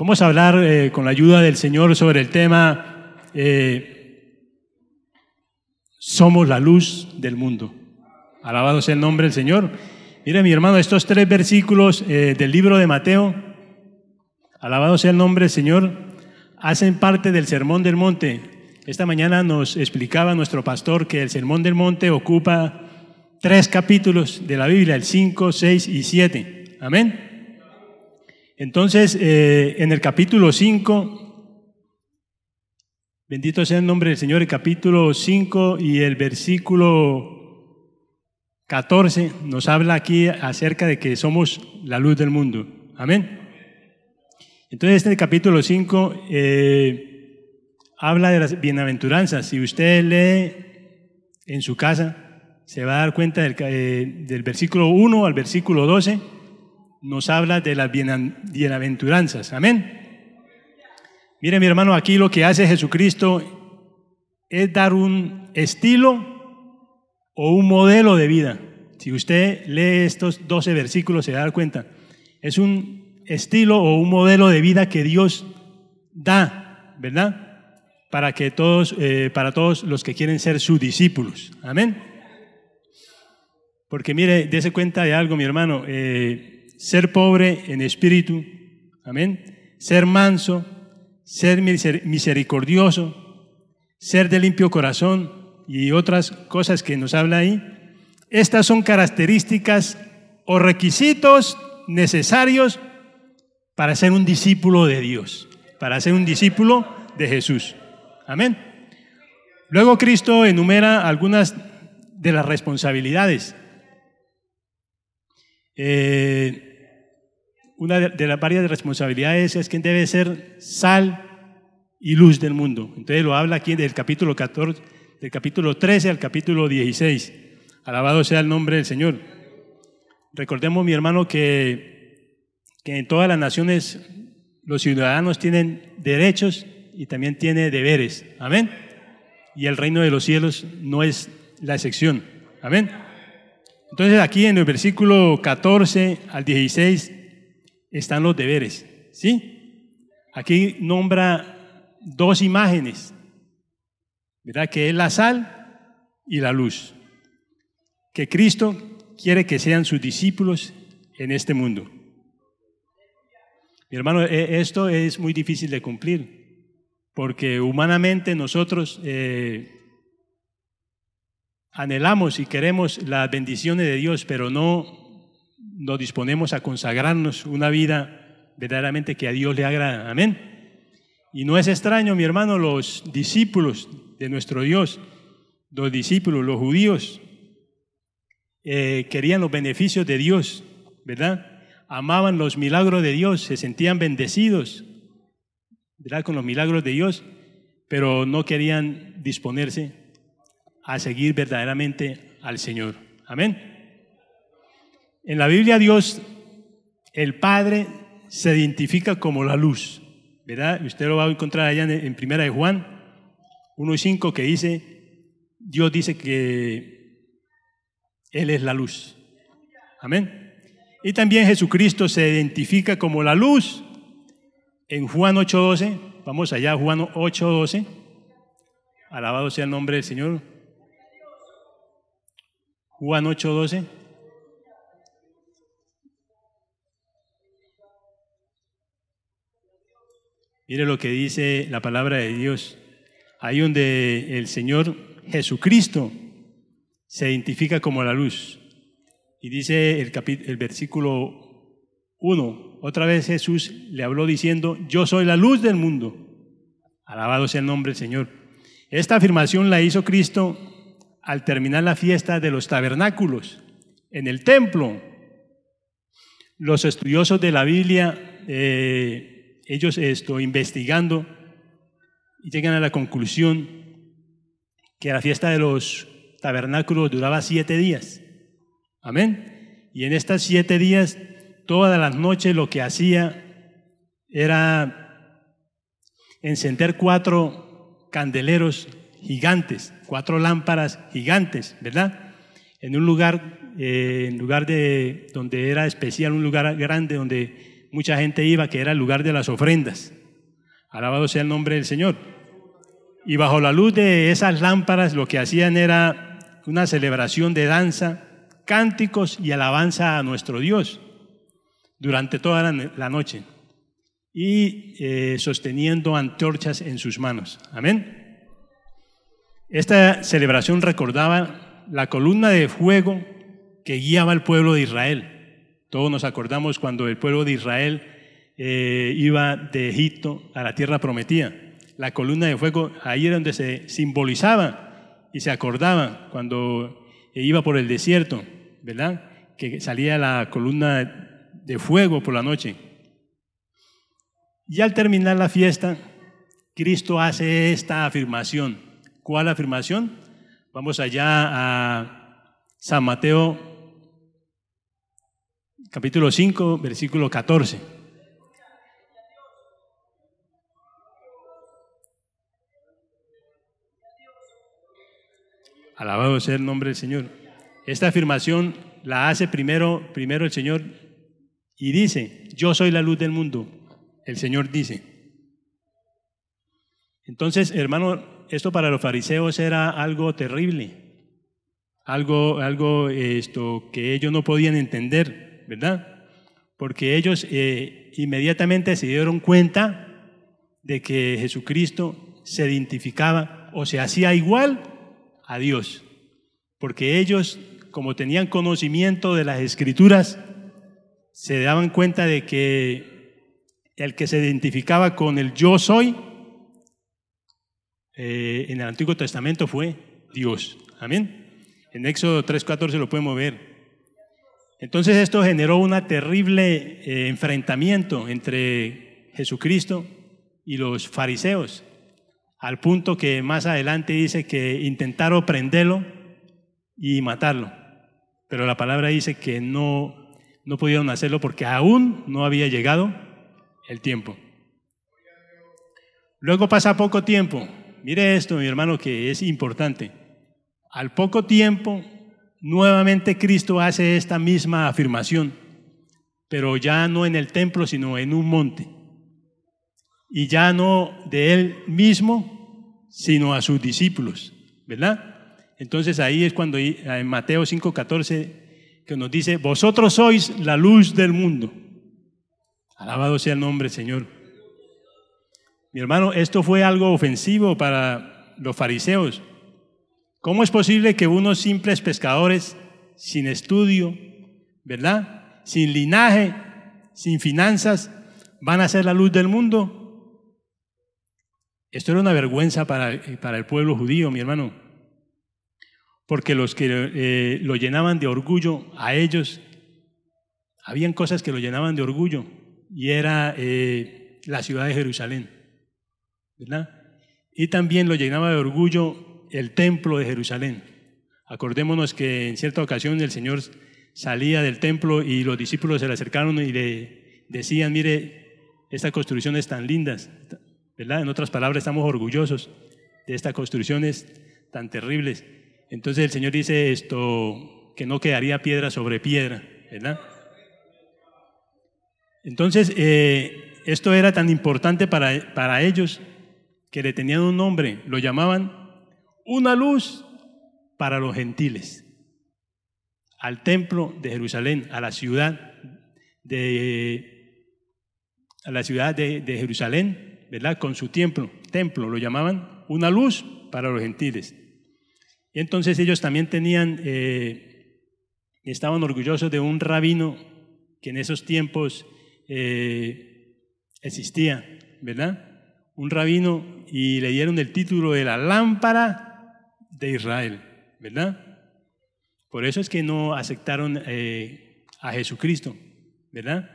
Vamos a hablar eh, con la ayuda del Señor sobre el tema eh, Somos la luz del mundo. Alabado sea el nombre del Señor. Mire mi hermano, estos tres versículos eh, del libro de Mateo, alabado sea el nombre del Señor, hacen parte del Sermón del Monte. Esta mañana nos explicaba nuestro pastor que el Sermón del Monte ocupa tres capítulos de la Biblia, el 5, 6 y 7. Amén. Entonces, eh, en el capítulo 5, bendito sea el nombre del Señor, el capítulo 5 y el versículo 14 nos habla aquí acerca de que somos la luz del mundo. Amén. Entonces, el este capítulo 5 eh, habla de las bienaventuranzas. Si usted lee en su casa, se va a dar cuenta del, eh, del versículo 1 al versículo 12 nos habla de las bienaventuranzas. Amén. Mire mi hermano, aquí lo que hace Jesucristo es dar un estilo o un modelo de vida. Si usted lee estos 12 versículos se da cuenta. Es un estilo o un modelo de vida que Dios da, ¿verdad? Para que todos, eh, para todos los que quieren ser sus discípulos. Amén. Porque mire, dése cuenta de algo, mi hermano. Eh, ser pobre en espíritu, amén, ser manso, ser misericordioso, ser de limpio corazón y otras cosas que nos habla ahí. Estas son características o requisitos necesarios para ser un discípulo de Dios, para ser un discípulo de Jesús. Amén. Luego Cristo enumera algunas de las responsabilidades. Eh, una de las varias responsabilidades es quien debe ser sal y luz del mundo. Entonces lo habla aquí del capítulo 14, del capítulo 13 al capítulo 16. Alabado sea el nombre del Señor. Recordemos, mi hermano, que, que en todas las naciones los ciudadanos tienen derechos y también tiene deberes. Amén. Y el reino de los cielos no es la excepción. Amén. Entonces aquí en el versículo 14 al 16 están los deberes, ¿sí? Aquí nombra dos imágenes, ¿verdad? Que es la sal y la luz, que Cristo quiere que sean sus discípulos en este mundo. Mi hermano, e, esto es muy difícil de cumplir, porque humanamente nosotros eh, anhelamos y queremos las bendiciones de Dios, pero no nos disponemos a consagrarnos una vida verdaderamente que a Dios le agrada. Amén. Y no es extraño, mi hermano, los discípulos de nuestro Dios, los discípulos, los judíos, eh, querían los beneficios de Dios, ¿verdad? Amaban los milagros de Dios, se sentían bendecidos, ¿verdad? Con los milagros de Dios, pero no querían disponerse a seguir verdaderamente al Señor. Amén. En la Biblia Dios, el Padre, se identifica como la luz, ¿verdad? Usted lo va a encontrar allá en, Primera de Juan 5, que dice, Dios dice que Él es la luz. Amén. Y también Jesucristo se identifica como la luz. En Juan 8.12, vamos allá, Juan 8.12, alabado sea el nombre del Señor. Juan 8.12. Mire lo que dice la palabra de Dios. Ahí donde el Señor Jesucristo se identifica como la luz. Y dice el, el versículo 1, otra vez Jesús le habló diciendo, yo soy la luz del mundo. Alabado sea el nombre del Señor. Esta afirmación la hizo Cristo al terminar la fiesta de los tabernáculos en el templo. Los estudiosos de la Biblia eh, ellos eh, esto, investigando y llegan a la conclusión que la fiesta de los tabernáculos duraba siete días. Amén. Y en estas siete días, todas las noches lo que hacía era encender cuatro candeleros gigantes, cuatro lámparas gigantes, ¿verdad? En un lugar, eh, en lugar de donde era especial, un lugar grande donde mucha gente iba, que era el lugar de las ofrendas. Alabado sea el nombre del Señor. Y bajo la luz de esas lámparas lo que hacían era una celebración de danza, cánticos y alabanza a nuestro Dios durante toda la noche y eh, sosteniendo antorchas en sus manos. Amén. Esta celebración recordaba la columna de fuego que guiaba al pueblo de Israel todos nos acordamos cuando el pueblo de Israel eh, iba de Egipto a la tierra prometida. La columna de fuego, ahí era donde se simbolizaba y se acordaba cuando eh, iba por el desierto, ¿verdad? Que salía la columna de fuego por la noche. Y al terminar la fiesta, Cristo hace esta afirmación. ¿Cuál afirmación? Vamos allá a San Mateo capítulo 5, versículo 14. Alabado sea el nombre del Señor. Esta afirmación la hace primero, primero el Señor y dice, yo soy la luz del mundo. El Señor dice. Entonces, hermano, esto para los fariseos era algo terrible, algo, algo esto, que ellos no podían entender. ¿verdad? Porque ellos eh, inmediatamente se dieron cuenta de que Jesucristo se identificaba o se hacía igual a Dios, porque ellos, como tenían conocimiento de las escrituras, se daban cuenta de que el que se identificaba con el yo soy eh, en el Antiguo Testamento fue Dios. Amén. En Éxodo 3.14 lo podemos ver. Entonces esto generó un terrible eh, enfrentamiento entre Jesucristo y los fariseos, al punto que más adelante dice que intentaron prenderlo y matarlo. Pero la palabra dice que no, no pudieron hacerlo porque aún no había llegado el tiempo. Luego pasa poco tiempo. Mire esto, mi hermano, que es importante. Al poco tiempo Nuevamente Cristo hace esta misma afirmación, pero ya no en el templo, sino en un monte. Y ya no de él mismo, sino a sus discípulos, ¿verdad? Entonces ahí es cuando en Mateo 5:14 que nos dice, "Vosotros sois la luz del mundo." Alabado sea el nombre, Señor. Mi hermano, esto fue algo ofensivo para los fariseos, ¿Cómo es posible que unos simples pescadores sin estudio, ¿verdad? Sin linaje, sin finanzas, van a ser la luz del mundo? Esto era una vergüenza para, eh, para el pueblo judío, mi hermano, porque los que eh, lo llenaban de orgullo a ellos, habían cosas que lo llenaban de orgullo, y era eh, la ciudad de Jerusalén, ¿verdad? Y también lo llenaba de orgullo el templo de Jerusalén. Acordémonos que en cierta ocasión el Señor salía del templo y los discípulos se le acercaron y le decían, mire, estas construcciones tan lindas, ¿verdad? En otras palabras, estamos orgullosos de estas construcciones tan terribles. Entonces el Señor dice esto, que no quedaría piedra sobre piedra, ¿verdad? Entonces, eh, esto era tan importante para, para ellos que le tenían un nombre, lo llamaban una luz para los gentiles, al templo de Jerusalén, a la ciudad de, a la ciudad de, Jerusalén, ¿verdad? Con su templo, templo lo llamaban, una luz para los gentiles. Y entonces ellos también tenían, eh, estaban orgullosos de un rabino que en esos tiempos eh, existía, ¿verdad? Un rabino y le dieron el título de la lámpara de Israel, ¿verdad? Por eso es que no aceptaron eh, a Jesucristo, ¿verdad?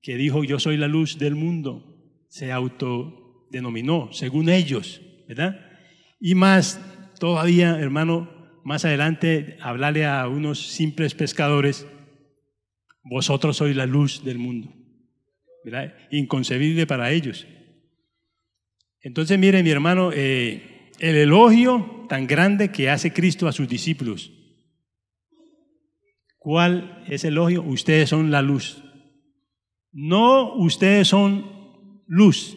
Que dijo, yo soy la luz del mundo, se autodenominó, según ellos, ¿verdad? Y más, todavía, hermano, más adelante, hablarle a unos simples pescadores, vosotros sois la luz del mundo, ¿verdad? Inconcebible para ellos. Entonces, mire, mi hermano, eh, el elogio tan grande que hace Cristo a sus discípulos. ¿Cuál es el elogio? Ustedes son la luz. No ustedes son luz,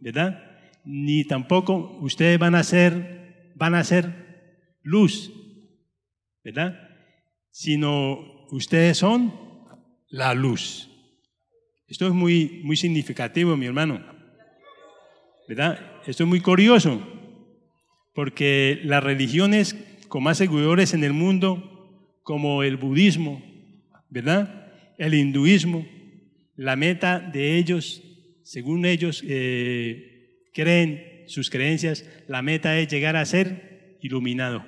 ¿verdad? Ni tampoco ustedes van a ser, van a ser luz, ¿verdad? Sino ustedes son la luz. Esto es muy, muy significativo, mi hermano. ¿Verdad? Esto es muy curioso porque las religiones con más seguidores en el mundo, como el budismo, ¿verdad? El hinduismo, la meta de ellos, según ellos eh, creen sus creencias, la meta es llegar a ser iluminado.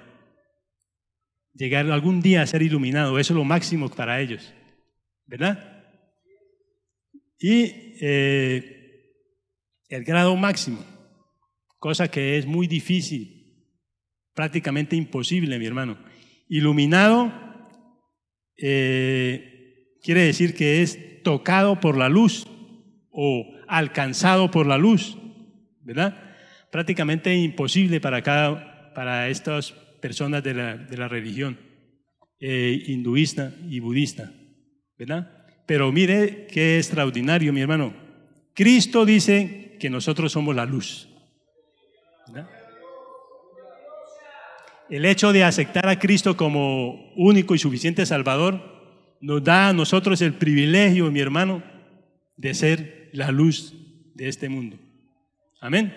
Llegar algún día a ser iluminado, eso es lo máximo para ellos, ¿verdad? Y eh, el grado máximo, cosa que es muy difícil prácticamente imposible, mi hermano. Iluminado eh, quiere decir que es tocado por la luz o alcanzado por la luz, ¿verdad? Prácticamente imposible para, cada, para estas personas de la, religión eh, hinduista y budista, ¿verdad? Pero mire qué extraordinario, mi hermano. Cristo dice que nosotros somos la luz. ¿verdad? el hecho de aceptar a Cristo como único y suficiente Salvador nos da a nosotros el privilegio, mi hermano, de ser la luz de este mundo. Amén.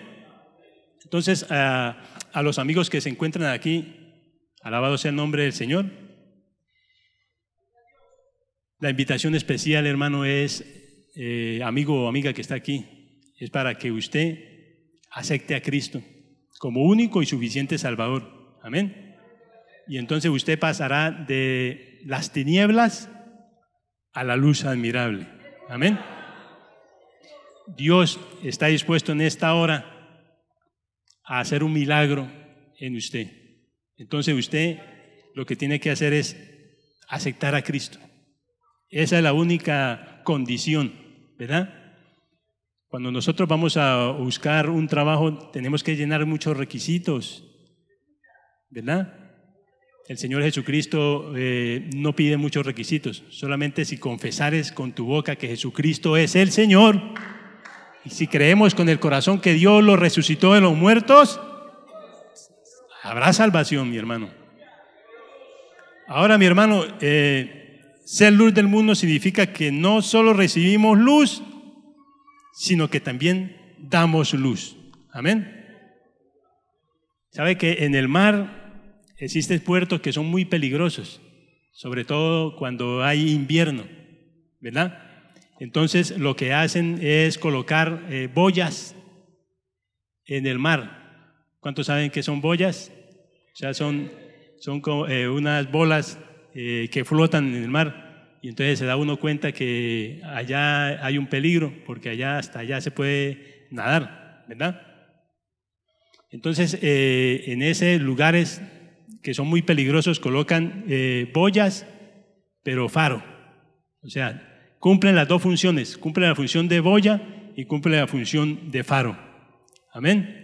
Entonces, a, los amigos que se encuentran aquí, alabado sea el nombre del Señor. La invitación especial, hermano, es, eh, amigo o amiga que está aquí, es para que usted acepte a Cristo como único y suficiente Salvador Amén. Y entonces usted pasará de las tinieblas a la luz admirable. Amén. Dios está dispuesto en esta hora a hacer un milagro en usted. Entonces usted lo que tiene que hacer es aceptar a Cristo. Esa es la única condición, ¿verdad? Cuando nosotros vamos a buscar un trabajo, tenemos que llenar muchos requisitos. ¿verdad? El Señor Jesucristo eh, no pide muchos requisitos, solamente si confesares con tu boca que Jesucristo es el Señor y si creemos con el corazón que Dios lo resucitó de los muertos, habrá salvación, mi hermano. Ahora, mi hermano, eh, ser luz del mundo significa que no solo recibimos luz, sino que también damos luz. Amén. ¿Sabe que en el mar Existen puertos que son muy peligrosos, sobre todo cuando hay invierno, ¿verdad? Entonces lo que hacen es colocar eh, boyas en el mar. ¿Cuántos saben qué son boyas? O sea, son, son eh, unas bolas eh, que flotan en el mar. Y entonces se da uno cuenta que allá hay un peligro, porque allá hasta allá se puede nadar, ¿verdad? Entonces, en esos lugares que son muy peligrosos colocan eh, boyas, pero faro. O sea, cumplen las dos funciones, cumplen la función de boya y cumplen la función de faro. Amén.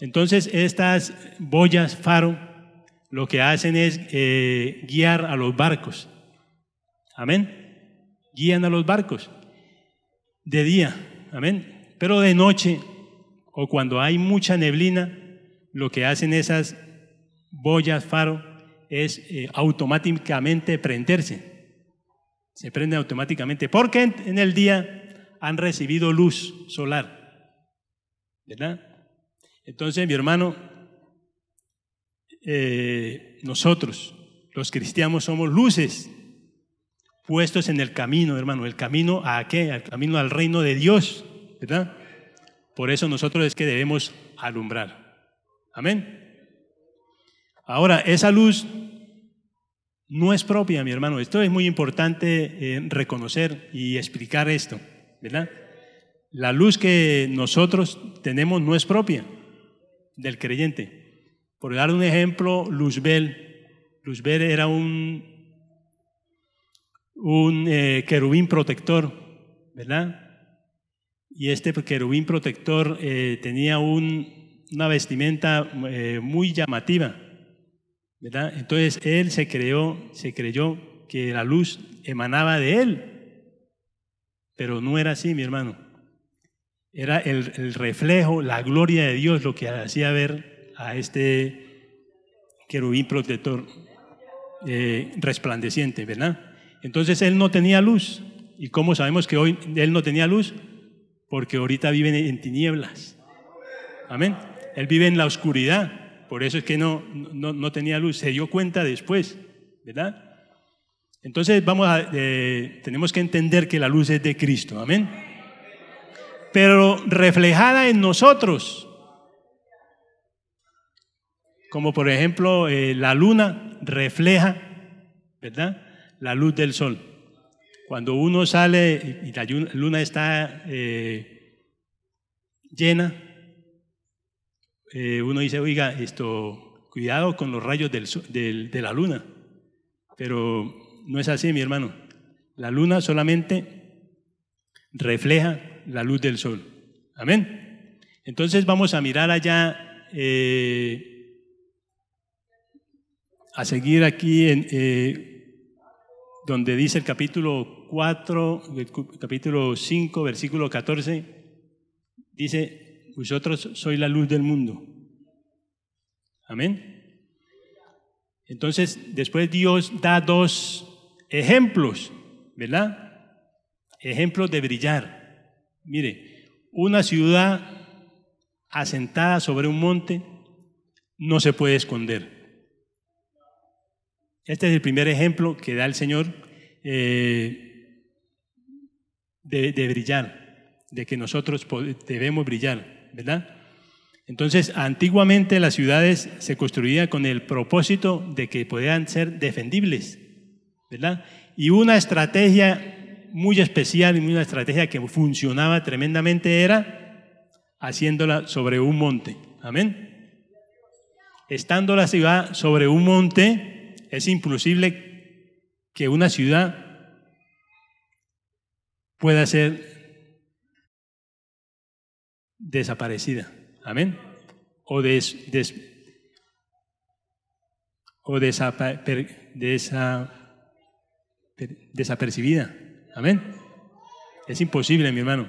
Entonces, estas boyas, faro, lo que hacen es eh, guiar a los barcos. Amén. Guían a los barcos de día. Amén. Pero de noche o cuando hay mucha neblina, lo que hacen esas boyas, faro, es eh, automáticamente prenderse. Se prende automáticamente porque en, el día han recibido luz solar. ¿Verdad? Entonces, mi hermano, eh, nosotros, los cristianos, somos luces puestos en el camino, hermano. ¿El camino a qué? Al camino al reino de Dios, ¿verdad? Por eso nosotros es que debemos alumbrar. Amén. Ahora, esa luz no es propia, mi hermano. Esto es muy importante eh, reconocer y explicar esto, ¿verdad? La luz que nosotros tenemos no es propia del creyente. Por dar un ejemplo, Luzbel. Luzbel era un, un eh, querubín protector, ¿verdad? Y este querubín protector eh, tenía una vestimenta muy llamativa entonces él se creyó, se creyó que la luz emanaba de él, pero no era así, mi hermano. Era el, reflejo, la gloria de Dios lo que hacía ver a este querubín protector eh, resplandeciente, ¿verdad? Entonces él no tenía luz. ¿Y cómo sabemos que hoy él no tenía luz? Porque ahorita vive en tinieblas. Amén. Él vive en la oscuridad. Por eso es que no, no, tenía luz. Se dio cuenta después, ¿verdad? Entonces vamos a, eh, tenemos que entender que la luz es de Cristo, amén. Pero reflejada en nosotros, como por ejemplo eh, la luna refleja, ¿verdad? La luz del sol. Cuando uno sale y la luna está eh, llena, eh, uno dice, oiga, esto, cuidado con los rayos del, de la luna. Pero no es así, mi hermano. La luna solamente refleja la luz del sol. Amén. Entonces vamos a mirar allá, eh, a seguir aquí en, eh, donde dice el capítulo 4, capítulo 5, versículo 14, dice, vosotros pues sois la luz del mundo. Amén. Entonces, después Dios da dos ejemplos, ¿verdad? Ejemplos de brillar. Mire, una ciudad asentada sobre un monte no se puede esconder. Este es el primer ejemplo que da el Señor eh, de brillar, de que nosotros debemos brillar. ¿verdad? Entonces, antiguamente las ciudades se construían con el propósito de que podían ser defendibles, ¿verdad? Y una estrategia muy especial y una estrategia que funcionaba tremendamente era haciéndola sobre un monte. Amén. Estando la ciudad sobre un monte, es imposible que una ciudad pueda ser desaparecida. Amén. O, des, o desapercibida. Amén. Es imposible, mi hermano.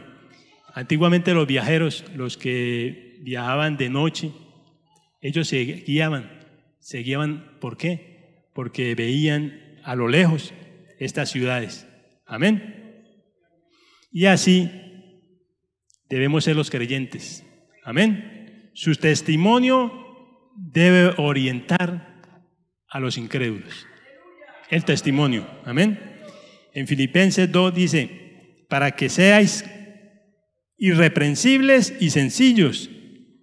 Antiguamente los viajeros, los que viajaban de noche, ellos se guiaban. ¿Se guiaban por qué? Porque veían a lo lejos estas ciudades. Amén. Y así debemos ser los creyentes. Amén. Su testimonio debe orientar a los incrédulos. El testimonio. Amén. En Filipenses 2 dice, para que seáis irreprensibles y sencillos,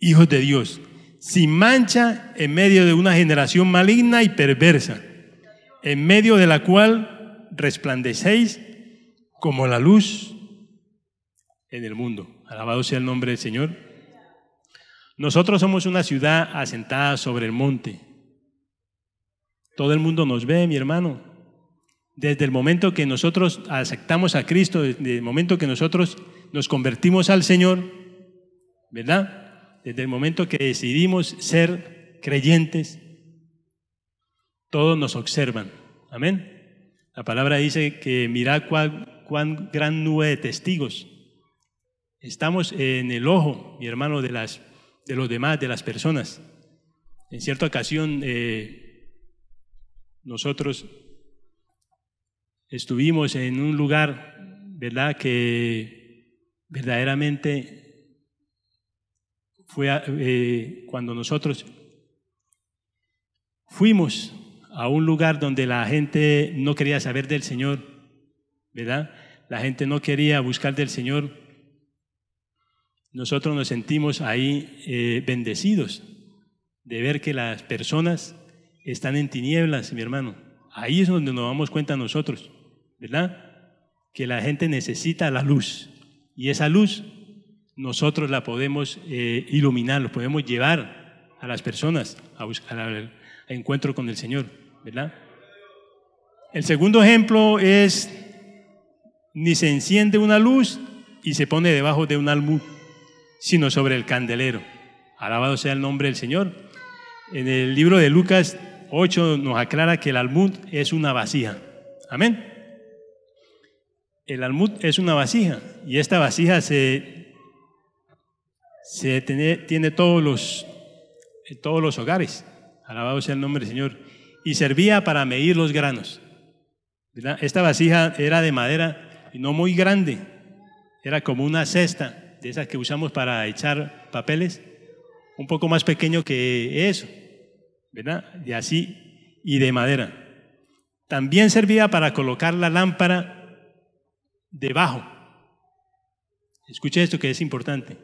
hijos de Dios, sin mancha en medio de una generación maligna y perversa, en medio de la cual resplandecéis como la luz en el mundo. Alabado sea el nombre del Señor. Nosotros somos una ciudad asentada sobre el monte. Todo el mundo nos ve, mi hermano. Desde el momento que nosotros aceptamos a Cristo, desde el momento que nosotros nos convertimos al Señor, ¿verdad? Desde el momento que decidimos ser creyentes, todos nos observan. Amén. La palabra dice que mirad cuán, cuán gran nube de testigos Estamos en el ojo, mi hermano, de, las, de los demás, de las personas. En cierta ocasión, eh, nosotros estuvimos en un lugar, ¿verdad?, que verdaderamente fue eh, cuando nosotros fuimos a un lugar donde la gente no quería saber del Señor, ¿verdad? La gente no quería buscar del Señor nosotros nos sentimos ahí eh, bendecidos de ver que las personas están en tinieblas, mi hermano. Ahí es donde nos damos cuenta nosotros, ¿verdad? Que la gente necesita la luz. Y esa luz nosotros la podemos eh, iluminar, la podemos llevar a las personas a buscar el encuentro con el Señor, ¿verdad? El segundo ejemplo es, ni se enciende una luz y se pone debajo de un almud sino sobre el candelero. Alabado sea el nombre del Señor. En el libro de Lucas 8 nos aclara que el almud es una vasija. Amén. El almud es una vasija y esta vasija se, se tiene, tiene todos, los, todos los hogares. Alabado sea el nombre del Señor. Y servía para medir los granos. Esta vasija era de madera y no muy grande. Era como una cesta de esas que usamos para echar papeles, un poco más pequeño que eso, ¿verdad? De así y de madera. También servía para colocar la lámpara debajo. Escuche esto que es importante.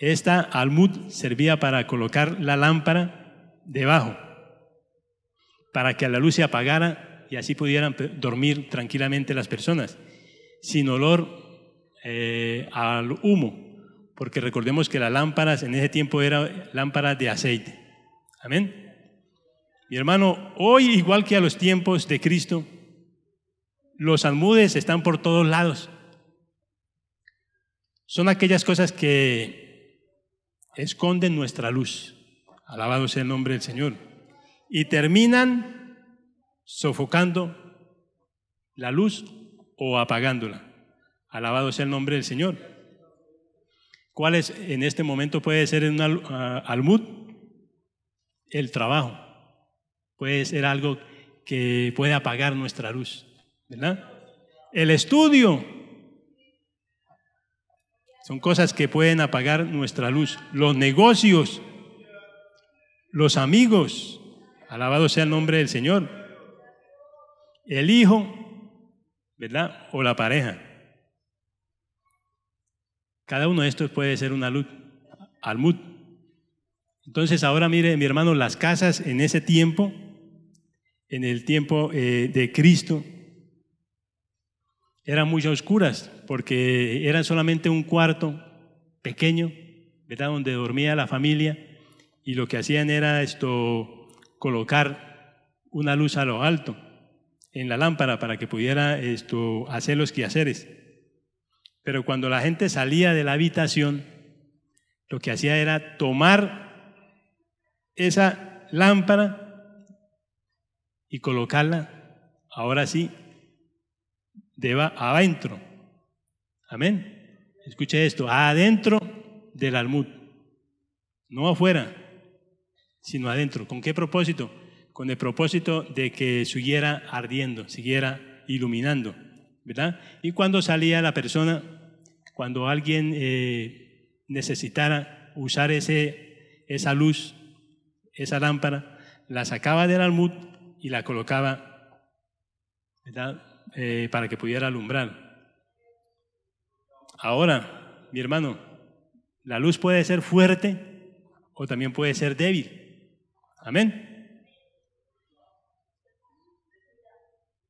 Esta almud servía para colocar la lámpara debajo, para que la luz se apagara y así pudieran dormir tranquilamente las personas, sin olor eh, al humo, porque recordemos que las lámparas en ese tiempo eran lámparas de aceite. Amén. Mi hermano, hoy igual que a los tiempos de Cristo, los almudes están por todos lados. Son aquellas cosas que esconden nuestra luz. Alabado sea el nombre del Señor. Y terminan sofocando la luz o apagándola. Alabado sea el nombre del Señor. ¿Cuál es, en este momento puede ser en un ah, almud? El trabajo. Puede ser algo que puede apagar nuestra luz, ¿verdad? El estudio. Son cosas que pueden apagar nuestra luz. Los negocios, los amigos, alabado sea el nombre del Señor. El hijo, ¿verdad? O la pareja. Cada uno de estos puede ser una luz, almud. Entonces ahora mire, mi hermano, las casas en ese tiempo, en el tiempo eh, de Cristo, eran muy oscuras porque eran solamente un cuarto pequeño, ¿verdad? Donde dormía la familia y lo que hacían era esto, colocar una luz a lo alto en la lámpara para que pudiera esto, hacer los quehaceres. Pero cuando la gente salía de la habitación, lo que hacía era tomar esa lámpara y colocarla, ahora sí, de adentro. Amén. Escuche esto, adentro del almud, no afuera, sino adentro. ¿Con qué propósito? Con el propósito de que siguiera ardiendo, siguiera iluminando, ¿verdad? Y cuando salía la persona, cuando alguien eh, necesitara usar ese, esa luz, esa lámpara, la sacaba del almud y la colocaba eh, para que pudiera alumbrar. Ahora, mi hermano, la luz puede ser fuerte o también puede ser débil. Amén.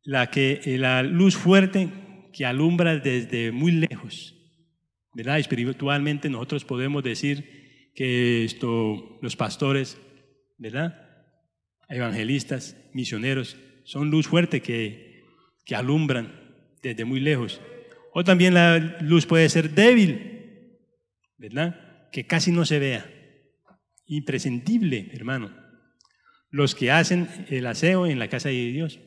La, que, la luz fuerte que alumbra desde muy lejos ¿verdad? Espiritualmente nosotros podemos decir que los pastores, ¿verdad? Evangelistas, misioneros, son luz fuerte que, que alumbran desde muy lejos. O también la luz puede ser débil, ¿verdad? Que casi no se vea. Imprescindible, hermano. Los que hacen el aseo en la casa de Dios,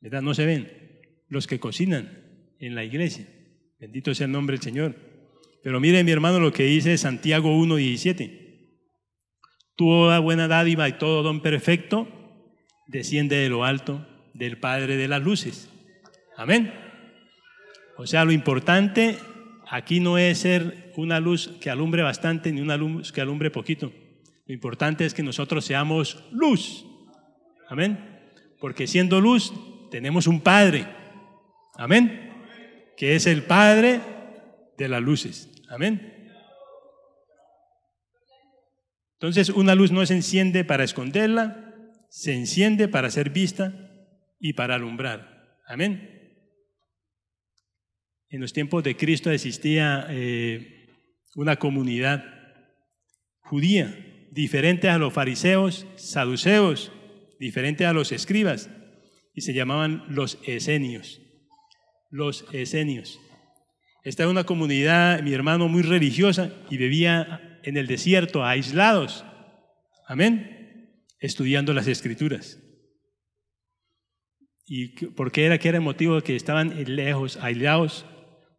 ¿verdad? No se ven. Los que cocinan en la iglesia. Bendito sea el nombre del Señor. Pero mire mi hermano lo que dice Santiago 1.17. Toda buena dádiva y todo don perfecto desciende de lo alto del Padre de las Luces. Amén. O sea, lo importante aquí no es ser una luz que alumbre bastante ni una luz que alumbre poquito. Lo importante es que nosotros seamos luz. Amén. Porque siendo luz tenemos un Padre. Amén. Que es el Padre de las luces. Amén. Entonces una luz no se enciende para esconderla, se enciende para ser vista y para alumbrar. Amén. En los tiempos de Cristo existía eh, una comunidad judía, diferente a los fariseos, saduceos, diferente a los escribas, y se llamaban los esenios. Los esenios. Estaba en una comunidad, mi hermano, muy religiosa y vivía en el desierto, aislados. Amén. Estudiando las escrituras. ¿Y por qué era que era el motivo de que estaban lejos, aislados?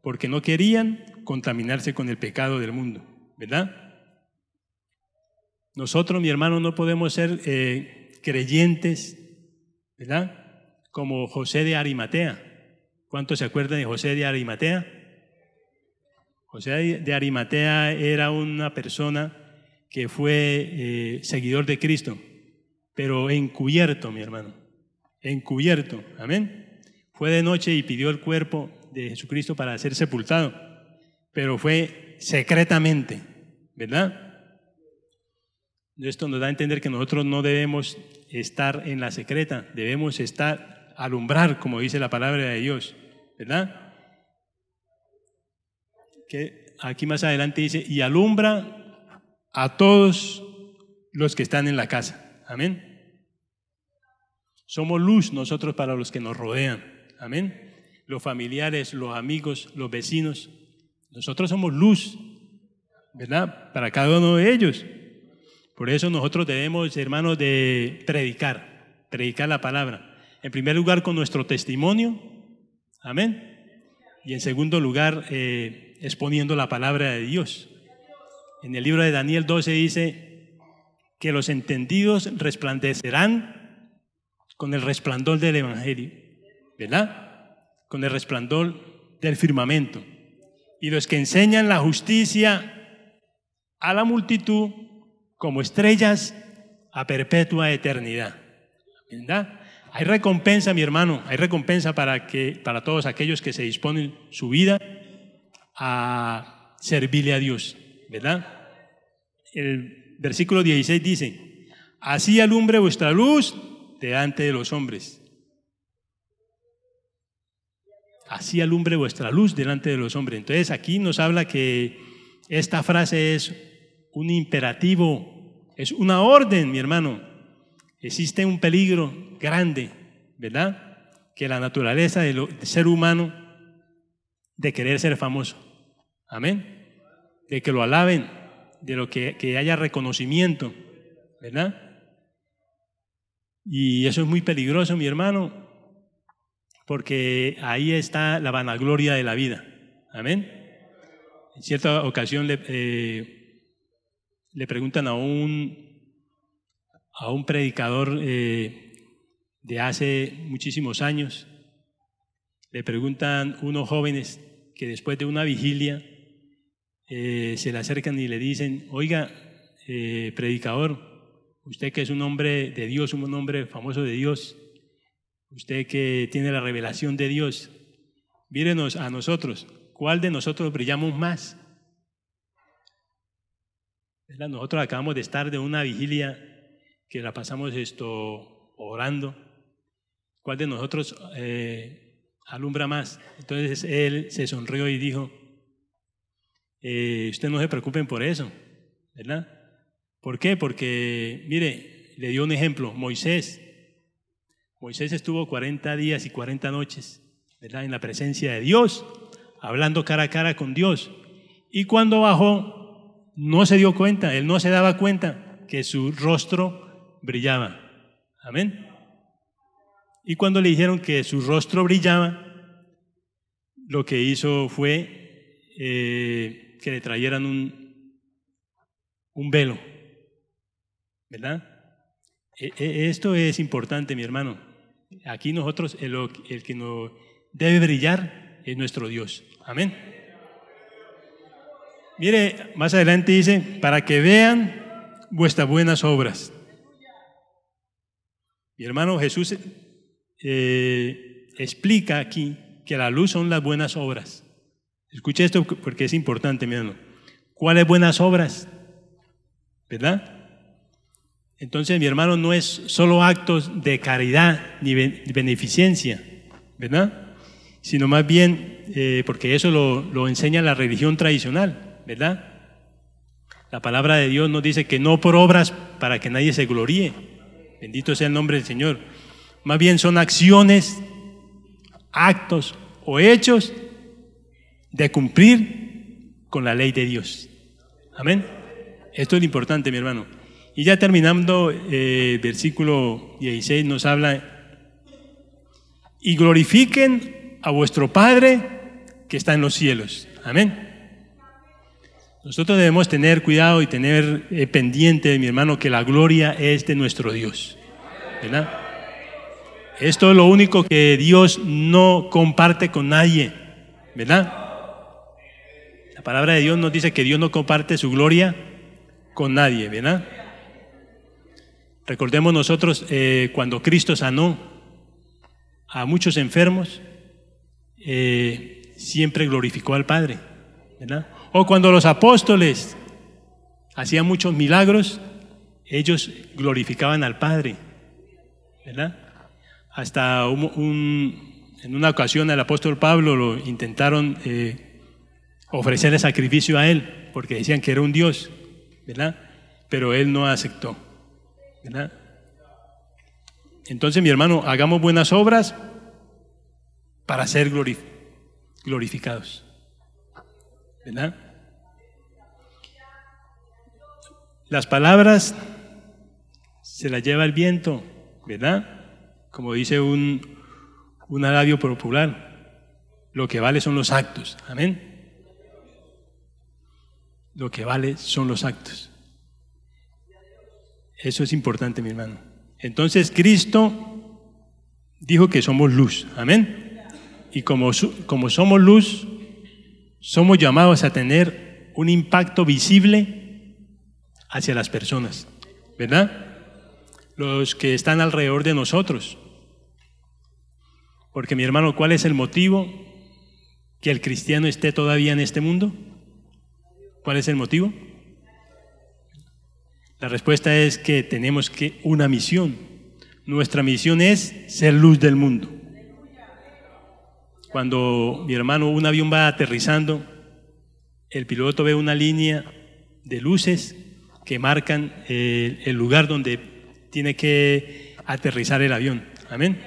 Porque no querían contaminarse con el pecado del mundo, ¿verdad? Nosotros, mi hermano, no podemos ser eh, creyentes, ¿verdad? Como José de Arimatea. ¿Cuántos se acuerdan de José de Arimatea? sea, de Arimatea era una persona que fue eh, seguidor de Cristo, pero encubierto, mi hermano, encubierto, amén. Fue de noche y pidió el cuerpo de Jesucristo para ser sepultado, pero fue secretamente, ¿verdad? Esto nos da a entender que nosotros no debemos estar en la secreta, debemos estar, alumbrar, como dice la palabra de Dios, ¿verdad? que aquí más adelante dice, y alumbra a todos los que están en la casa. Amén. Somos luz nosotros para los que nos rodean. Amén. Los familiares, los amigos, los vecinos. Nosotros somos luz, ¿verdad? Para cada uno de ellos. Por eso nosotros debemos, hermanos, de predicar, predicar la palabra. En primer lugar, con nuestro testimonio. Amén. Y en segundo lugar, eh, exponiendo la palabra de Dios. En el libro de Daniel 12 dice que los entendidos resplandecerán con el resplandor del Evangelio, ¿verdad? Con el resplandor del firmamento. Y los que enseñan la justicia a la multitud como estrellas a perpetua eternidad. ¿Verdad? Hay recompensa, mi hermano, hay recompensa para, que, para todos aquellos que se disponen su vida a servirle a Dios, ¿verdad? El versículo 16 dice, así alumbre vuestra luz delante de los hombres. Así alumbre vuestra luz delante de los hombres. Entonces aquí nos habla que esta frase es un imperativo, es una orden, mi hermano. Existe un peligro grande, ¿verdad? Que la naturaleza del ser humano de querer ser famoso. Amén. De que lo alaben, de lo que, haya reconocimiento, ¿verdad? Y eso es muy peligroso, mi hermano, porque ahí está la vanagloria de la vida. Amén. En cierta ocasión le, eh, le preguntan a un, a un predicador eh, de hace muchísimos años, le preguntan unos jóvenes que después de una vigilia eh, se le acercan y le dicen, oiga, eh, predicador, usted que es un hombre de Dios, un hombre famoso de Dios, usted que tiene la revelación de Dios, mírenos a nosotros, ¿cuál de nosotros brillamos más? Nosotros acabamos de estar de una vigilia que la pasamos esto orando. ¿Cuál de nosotros eh, alumbra más? Entonces él se sonrió y dijo, eh, usted ustedes no se preocupen por eso, ¿verdad? ¿Por qué? Porque, mire, le dio un ejemplo, Moisés. Moisés estuvo 40 días y 40 noches, ¿verdad? En la presencia de Dios, hablando cara a cara con Dios. Y cuando bajó, no se dio cuenta, él no se daba cuenta que su rostro brillaba. Amén. Y cuando le dijeron que su rostro brillaba, lo que hizo fue eh, que le trayeran un, un velo, ¿verdad? E, e, esto es importante, mi hermano. Aquí nosotros, el, el, que nos debe brillar es nuestro Dios. Amén. Mire, más adelante dice, para que vean vuestras buenas obras. Mi hermano Jesús eh, explica aquí que la luz son las buenas obras. Escuche esto porque es importante, mi hermano. ¿Cuáles buenas obras? ¿Verdad? Entonces, mi hermano, no es solo actos de caridad ni beneficencia, ¿verdad? Sino más bien, eh, porque eso lo, lo, enseña la religión tradicional, ¿verdad? La palabra de Dios nos dice que no por obras para que nadie se gloríe. Bendito sea el nombre del Señor. Más bien son acciones, actos o hechos de cumplir con la ley de Dios. Amén. Esto es importante, mi hermano. Y ya terminando, el eh, versículo 16 nos habla, y glorifiquen a vuestro Padre que está en los cielos. Amén. Nosotros debemos tener cuidado y tener eh, pendiente, mi hermano, que la gloria es de nuestro Dios. ¿Verdad? Esto es lo único que Dios no comparte con nadie. ¿Verdad? La palabra de Dios nos dice que Dios no comparte su gloria con nadie, ¿verdad? Recordemos nosotros eh, cuando Cristo sanó a muchos enfermos, eh, siempre glorificó al Padre, ¿verdad? O cuando los apóstoles hacían muchos milagros, ellos glorificaban al Padre, ¿verdad? Hasta en una ocasión el apóstol Pablo lo intentaron eh, ofrecerle sacrificio a él, porque decían que era un dios, ¿verdad? Pero él no aceptó, ¿verdad? Entonces, mi hermano, hagamos buenas obras para ser glorificados, ¿verdad? Las palabras se las lleva el viento, ¿verdad? Como dice un, alabio popular, lo que vale son los actos, amén. Lo que vale son los actos. Eso es importante, mi hermano. Entonces Cristo dijo que somos luz. Amén. Y como, como somos luz, somos llamados a tener un impacto visible hacia las personas. ¿Verdad? Los que están alrededor de nosotros. Porque mi hermano, ¿cuál es el motivo que el cristiano esté todavía en este mundo? ¿Cuál es el motivo? La respuesta es que tenemos que una misión. Nuestra misión es ser luz del mundo. Cuando mi hermano un avión va aterrizando, el piloto ve una línea de luces que marcan eh, el, lugar donde tiene que aterrizar el avión. Amén.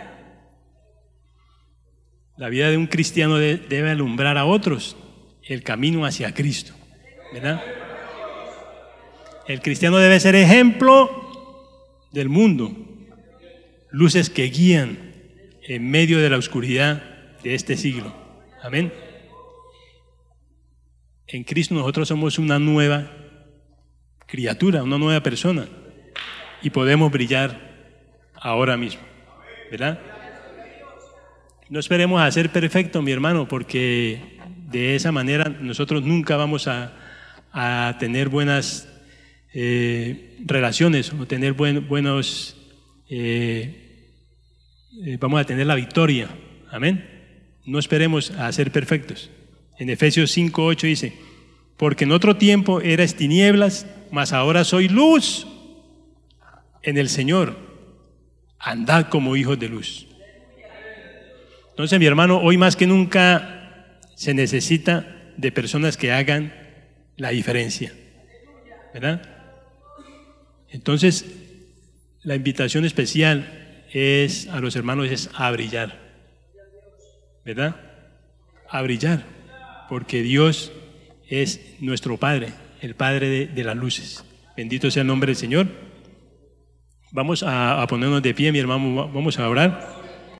La vida de un cristiano debe alumbrar a otros el camino hacia Cristo. ¿Verdad? El cristiano debe ser ejemplo del mundo, luces que guían en medio de la oscuridad de este siglo. Amén. En Cristo nosotros somos una nueva criatura, una nueva persona y podemos brillar ahora mismo. ¿Verdad? No esperemos a ser perfecto, mi hermano, porque de esa manera nosotros nunca vamos a a tener buenas eh, relaciones o tener buenos, eh, eh, vamos a tener la victoria. Amén. No esperemos a ser perfectos. En Efesios 5, 8 dice, porque en otro tiempo eras tinieblas, mas ahora soy luz en el Señor. Andad como hijos de luz. Entonces, mi hermano, hoy más que nunca se necesita de personas que hagan la diferencia. ¿Verdad? Entonces, la invitación especial es a los hermanos es a brillar. ¿Verdad? A brillar, porque Dios es nuestro Padre, el Padre de, las luces. Bendito sea el nombre del Señor. Vamos a, a ponernos de pie, mi hermano, vamos a orar.